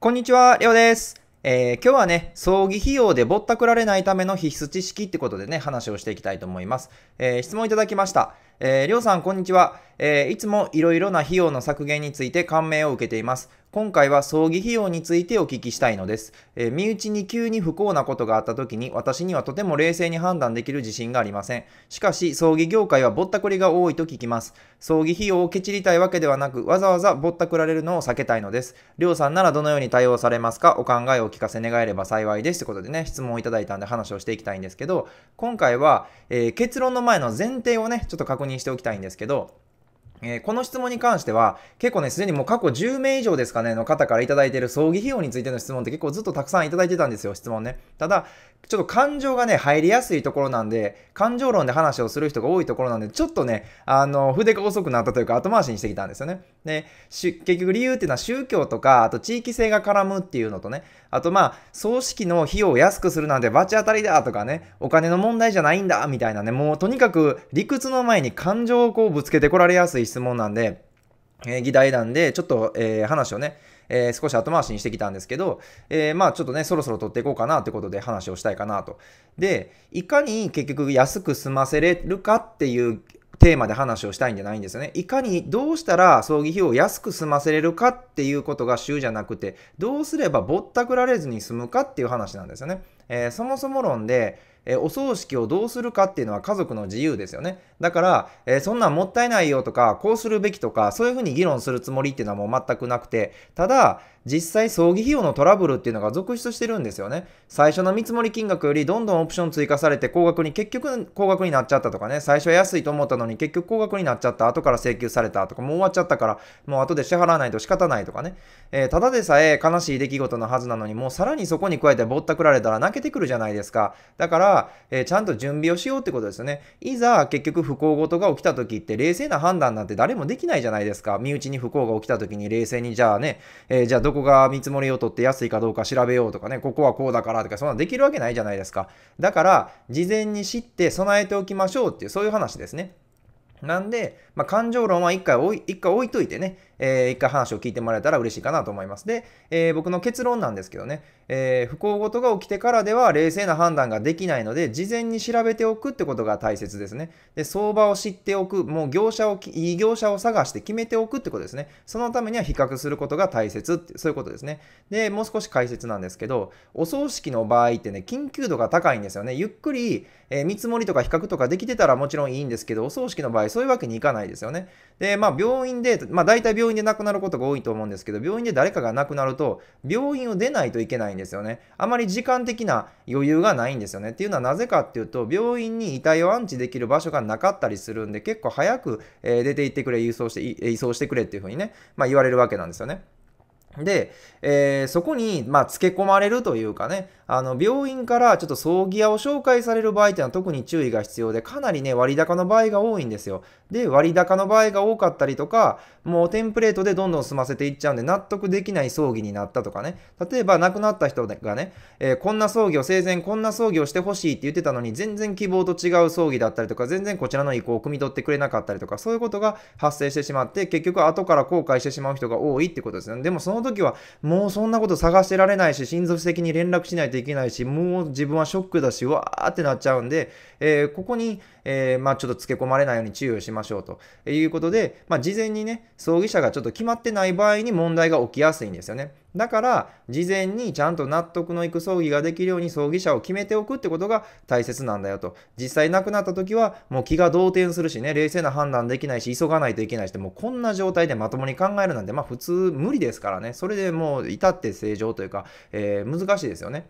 こんにちは、りょうです。えー、今日はね、葬儀費用でぼったくられないための必須知識ってことでね、話をしていきたいと思います。えー、質問いただきました。えー、りょうさん、こんにちは。えー、いつもいろいろな費用の削減について感銘を受けています。今回は葬儀費用についてお聞きしたいのです。えー、身内に急に不幸なことがあった時に、私にはとても冷静に判断できる自信がありません。しかし、葬儀業界はぼったくりが多いと聞きます。葬儀費用をけちりたいわけではなく、わざわざぼったくられるのを避けたいのです。りょうさんならどのように対応されますかお考えをお聞かせ願えれば幸いです。ということでね、質問をいただいたんで話をしていきたいんですけど、今回は、えー、結論の前の前提をね、ちょっと確認認しておきたいんですけどえー、この質問に関しては、結構ね、すでにもう過去10名以上ですかね、の方から頂いている葬儀費用についての質問って結構ずっとたくさん頂いてたんですよ、質問ね。ただ、ちょっと感情がね、入りやすいところなんで、感情論で話をする人が多いところなんで、ちょっとね、あの、筆が遅くなったというか、後回しにしてきたんですよね。で、結局理由っていうのは宗教とか、あと地域性が絡むっていうのとね、あとまあ、葬式の費用を安くするなんて罰当たりだとかね、お金の問題じゃないんだ、みたいなね、もうとにかく理屈の前に感情をこうぶつけてこられやすい質問なんで、えー、議題なんで、ちょっと、えー、話をね、えー、少し後回しにしてきたんですけど、えー、まあちょっとね、そろそろ取っていこうかなってことで話をしたいかなと。で、いかに結局安く済ませれるかっていうテーマで話をしたいんじゃないんですよね。いかにどうしたら葬儀費を安く済ませれるかっていうことが主じゃなくて、どうすればぼったくられずに済むかっていう話なんですよね。えー、そもそも論で、えお葬式をどうするかっていうのは家族の自由ですよね。だから、えそんなんもったいないよとか、こうするべきとか、そういうふうに議論するつもりっていうのはもう全くなくて、ただ、実際葬儀費用のトラブルっていうのが続出してるんですよね。最初の見積もり金額よりどんどんオプション追加されて高額に結局高額になっちゃったとかね、最初は安いと思ったのに結局高額になっちゃった、後から請求されたとか、もう終わっちゃったから、もう後で支払わないと仕方ないとかね。えー、ただでさえ悲しい出来事のはずなのに、もうさらにそこに加えてぼったくられたら泣けてくるじゃないですか。だから、えー、ちゃんと準備をしようってことですよね。いざ結局不幸事が起きた時って冷静な判断なんて誰もできないじゃないですか。身内に不幸が起きた時に冷静にじゃあね、えー、じゃあどどこが見積もりを取って安いかどうか調べようとかね、ここはこうだからとか、そんなできるわけないじゃないですか。だから、事前に知って備えておきましょうっていう、そういう話ですね。なんで、まあ、感情論は一回置い、回置いといてね、えー、一回話を聞いてもらえたら嬉しいかなと思います。で、えー、僕の結論なんですけどね、えー、不幸事が起きてからでは冷静な判断ができないので、事前に調べておくってことが大切ですね。で、相場を知っておく、もう業者を、いい業者を探して決めておくってことですね。そのためには比較することが大切って、そういうことですね。で、もう少し解説なんですけど、お葬式の場合ってね、緊急度が高いんですよね。ゆっくり、えー、見積もりとか比較とかできてたらもちろんいいんですけど、お葬式の場合そういうわけにいかないですよね。で、まあ病院で、まあ大体病院で亡くなることが多いと思うんですけど、病院で誰かが亡くなると、病院を出ないといけないんですですよね。あまり時間的な余裕がないんですよね。っていうのはなぜかっていうと、病院に遺体を安置できる場所がなかったりするんで、結構早く、え出て行ってくれ、輸送して、移送してくれっていうふうにね、まあ、言われるわけなんですよね。で、えー、そこに、まあ、付け込まれるというかね、あの、病院からちょっと葬儀屋を紹介される場合っていうのは特に注意が必要で、かなりね、割高の場合が多いんですよ。で、割高の場合が多かったりとか、もうテンプレートでどんどん済ませていっちゃうんで、納得できない葬儀になったとかね。例えば、亡くなった人がね、えー、こんな葬儀を、生前こんな葬儀をしてほしいって言ってたのに、全然希望と違う葬儀だったりとか、全然こちらの意向を汲み取ってくれなかったりとか、そういうことが発生してしまって、結局後から後悔してしまう人が多いってことですね。でもその時は、もうそんなこと探してられないし、親族的に連絡しないといけないし、もう自分はショックだし、わーってなっちゃうんで、えー、ここに、えー、まあちょっと付け込まれないように注意をします。ましょうということで、まあ、事前にね、葬儀者がちょっと決まってない場合に問題が起きやすいんですよね。だから、事前にちゃんと納得のいく葬儀ができるように葬儀者を決めておくってことが大切なんだよと。実際亡くなった時は、もう気が動転するしね、冷静な判断できないし、急がないといけないし、もうこんな状態でまともに考えるなんて、まあ普通無理ですからね。それでもう至って正常というか、えー、難しいですよね。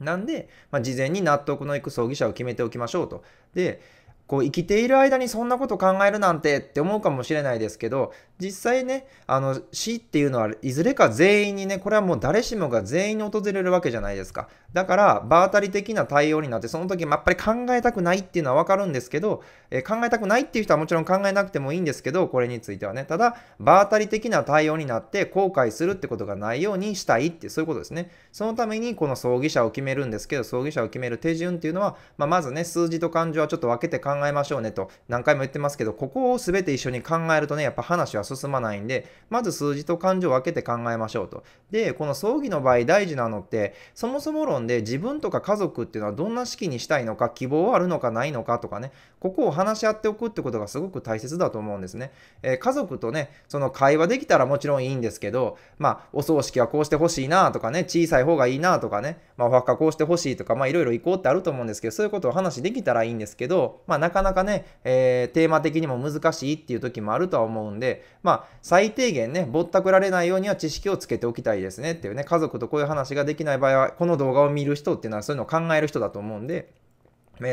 なんで、まあ、事前に納得のいく葬儀者を決めておきましょうと。で、こう生きている間にそんなこと考えるなんてって思うかもしれないですけど実際ねあの死っていうのはいずれか全員にねこれはもう誰しもが全員に訪れるわけじゃないですかだから場当たり的な対応になってその時もやっぱり考えたくないっていうのは分かるんですけど、え考えたくないっていう人はもちろん考えなくてもいいんですけどこれについてはねただ場当たり的な対応になって後悔するってことがないようにしたいってそういうことですねそのためにこの葬儀者を決めるんですけど葬儀者を決める手順っていうのは、まあ、まずね数字と感情はちょっと分けて考え考えましょうねと何回も言ってますけど、ここを全て一緒に考えるとね、やっぱ話は進まないんで、まず数字と感情を分けて考えましょうと。で、この葬儀の場合大事なのって、そもそも論で自分とか家族っていうのはどんな式にしたいのか、希望あるのかないのかとかね、ここを話し合っておくってことがすごく大切だと思うんですね。えー、家族とね、その会話できたらもちろんいいんですけど、まあ、お葬式はこうしてほしいなとかね、小さい方がいいなとかね、まあ、お墓こうしてほしいとか、まあ、いろいろこうってあると思うんですけど、そういうことを話できたらいいんですけど、まあ、なかなかね、えー、テーマ的にも難しいっていう時もあるとは思うんで、まあ、最低限ね、ぼったくられないようには知識をつけておきたいですねっていうね、家族とこういう話ができない場合は、この動画を見る人っていうのはそういうのを考える人だと思うんで、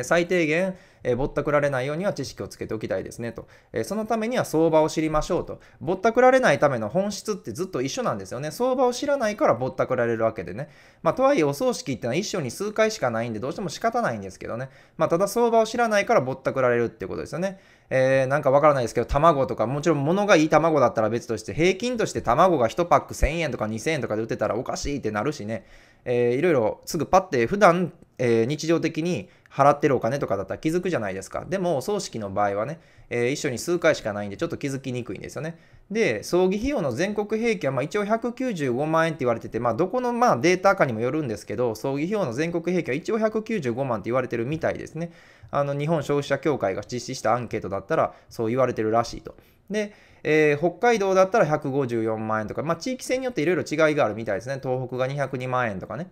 最低限、えぼったくられないようには知識をつけておきたいですねと、えそのためには相場を知りましょうと。ぼったくられないための本質ってずっと一緒なんですよね。相場を知らないからぼったくられるわけでね。まあ、とはいえお葬式ってのは一生に数回しかないんでどうしても仕方ないんですけどね。まあ、ただ相場を知らないからぼったくられるっていうことですよね。えー、なんかわからないですけど、卵とか、もちろん物がいい卵だったら別として、平均として卵が1パック1000円とか2000円とかで売ってたらおかしいってなるしね。えー、いろいろすぐパッて普段、えー、日常的に払ってるお金とかだったら気づくじゃないですか。でも、葬式の場合はね、えー、一緒に数回しかないんで、ちょっと気づきにくいんですよね。で、葬儀費用の全国平均は、まあ、一応195万円って言われてて、まあ、どこの、まあ、データかにもよるんですけど、葬儀費用の全国平均は一応195万って言われてるみたいですね。あの、日本消費者協会が実施したアンケートだったら、そう言われてるらしいと。で、えー、北海道だったら154万円とか、まあ、地域性によっていろいろ違いがあるみたいですね。東北が202万円とかね。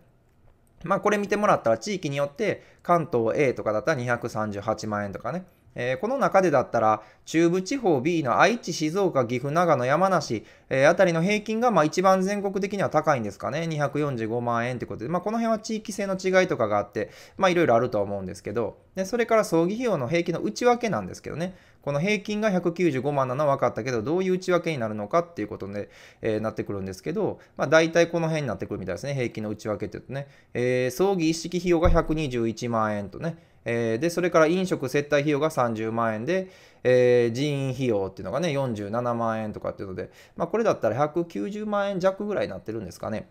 まあ、これ見てもらったら地域によって関東 A とかだったら238万円とかね。えー、この中でだったら、中部地方 B の愛知、静岡、岐阜、長野、山梨、えー、あたりの平均が、まあ、一番全国的には高いんですかね。245万円ということで、まあ、この辺は地域性の違いとかがあって、まあ、いろいろあるとは思うんですけど、で、それから葬儀費用の平均の内訳なんですけどね。この平均が195万なのは分かったけど、どういう内訳になるのかっていうことで、えー、なってくるんですけど、まあ、大体この辺になってくるみたいですね。平均の内訳って言うとね。えー、葬儀一式費用が121万円とね。えー、で、それから飲食接待費用が30万円で、えー、人員費用っていうのがね、47万円とかっていうので、まあ、これだったら190万円弱ぐらいになってるんですかね。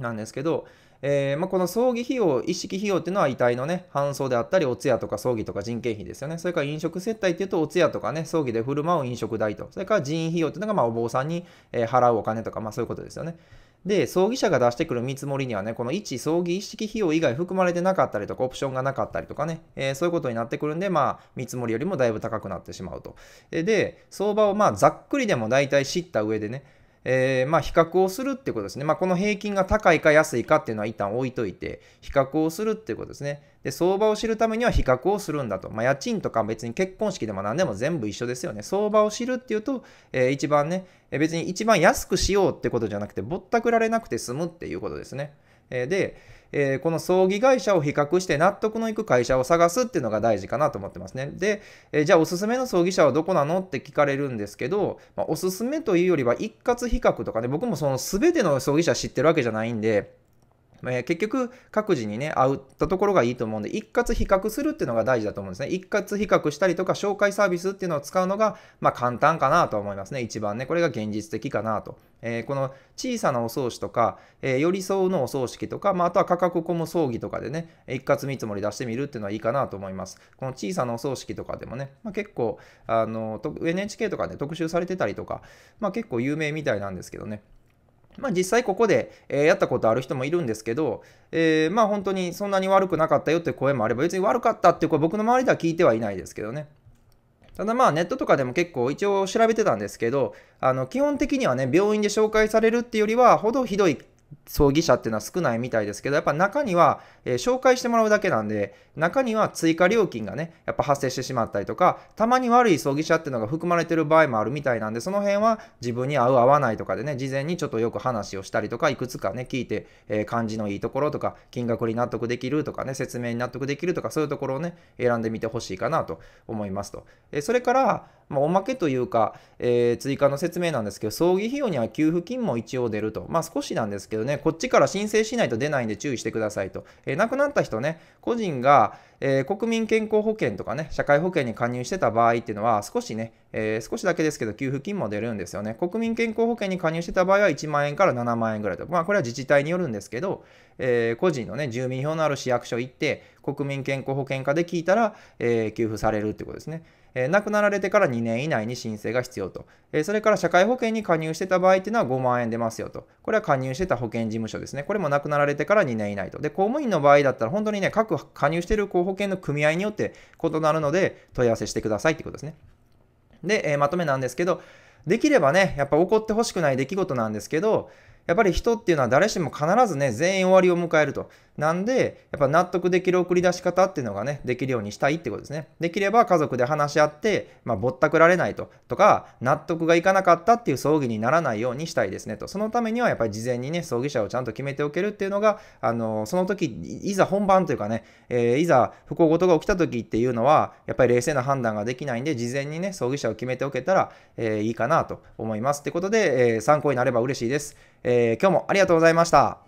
なんですけど、えー、まあ、この葬儀費用、一式費用っていうのは遺体のね、搬送であったり、お通夜とか葬儀とか人件費ですよね。それから飲食接待っていうと、お通夜とかね、葬儀で振る舞う飲食代と、それから人員費用っていうのが、まあ、お坊さんに払うお金とか、まあ、そういうことですよね。で、葬儀社が出してくる見積もりにはね、この1、葬儀一式費用以外含まれてなかったりとか、オプションがなかったりとかね、えー、そういうことになってくるんで、まあ、見積もりよりもだいぶ高くなってしまうと。で、相場をまあ、ざっくりでも大体知った上でね、えー、まあ、比較をするってことですね。まあ、この平均が高いか安いかっていうのは一旦置いといて、比較をするっていうことですね。で、相場を知るためには比較をするんだと。まあ、家賃とか別に結婚式でも何でも全部一緒ですよね。相場を知るっていうと、えー、一番ね、別に一番安くしようってことじゃなくて、ぼったくられなくて済むっていうことですね。で、えこの葬儀会社を比較して納得のいく会社を探すっていうのが大事かなと思ってますね。で、えじゃあおすすめの葬儀社はどこなのって聞かれるんですけど、まおすすめというよりは一括比較とかね、僕もその全ての葬儀社知ってるわけじゃないんで、え結局各自にね、合ったところがいいと思うんで、一括比較するっていうのが大事だと思うんですね。一括比較したりとか、紹介サービスっていうのを使うのが、まあ、簡単かなと思いますね。一番ね、これが現実的かなと。えー、この小さなお葬式とか、えー、寄り添うのお葬式とか、まあ、あとは価格コム葬儀とかでね、一括見積もり出してみるっていうのはいいかなと思います。この小さなお葬式とかでもね、まあ、結構あの、NHK とかで、ね、特集されてたりとか、まあ、結構有名みたいなんですけどね。まあ、実際ここで、えやったことある人もいるんですけど、えー、まあ本当にそんなに悪くなかったよって声もあれば別に悪かったって声僕の周りでは聞いてはいないですけどね。ただまあネットとかでも結構一応調べてたんですけどあの基本的にはね病院で紹介されるっていうよりはほどひどい葬儀社っていうのは少ないみたいですけど、やっぱ中には、えー、紹介してもらうだけなんで、中には追加料金がね、やっぱ発生してしまったりとか、たまに悪い葬儀社っていうのが含まれてる場合もあるみたいなんで、その辺は自分に合う合わないとかでね、事前にちょっとよく話をしたりとか、いくつかね、聞いて、えー、感じのいいところとか、金額に納得できるとかね、説明に納得できるとか、そういうところをね、選んでみてほしいかなと思いますと。えー、それから、まあ、おまけというか、えー、追加の説明なんですけど、葬儀費用には給付金も一応出ると。まあ、少しなんですけどね、こっちから申請しないと出ないんで注意してくださいと。えー、亡くなった人ね、個人が、えー、国民健康保険とかね、社会保険に加入してた場合っていうのは、少しね、えー、少しだけですけど、給付金も出るんですよね。国民健康保険に加入してた場合は1万円から7万円ぐらいと。まあ、これは自治体によるんですけど、えー、個人のね、住民票のある市役所行って、国民健康保険課で聞いたら、えー、給付されるってことですね。えー、亡くなられてから2年以内に申請が必要と、えー、それから社会保険に加入してた場合っていうのは5万円出ますよと。これは加入してた保険事務所ですね。これも亡くなられてから2年以内と。で、公務員の場合だったら、本当にね、各加入してる候補保険の組合によって異なるので、問い合わせしてくださいってことですね。で、えー、まとめなんですけど、できればね、やっぱ起こってほしくない出来事なんですけど、やっぱり人っていうのは誰しも必ずね、全員終わりを迎えると。なんで、やっぱ納得できる送り出し方っていうのがね、できるようにしたいってことですね。できれば家族で話し合って、まあ、ぼったくられないと、とか、納得がいかなかったっていう葬儀にならないようにしたいですねと。そのためにはやっぱり事前にね、葬儀者をちゃんと決めておけるっていうのが、あの、その時、いざ本番というかね、えー、いざ不幸事が起きた時っていうのは、やっぱり冷静な判断ができないんで、事前にね、葬儀者を決めておけたら、えー、いいかなと思います。ってことで、えー、参考になれば嬉しいです。えー、今日もありがとうございました。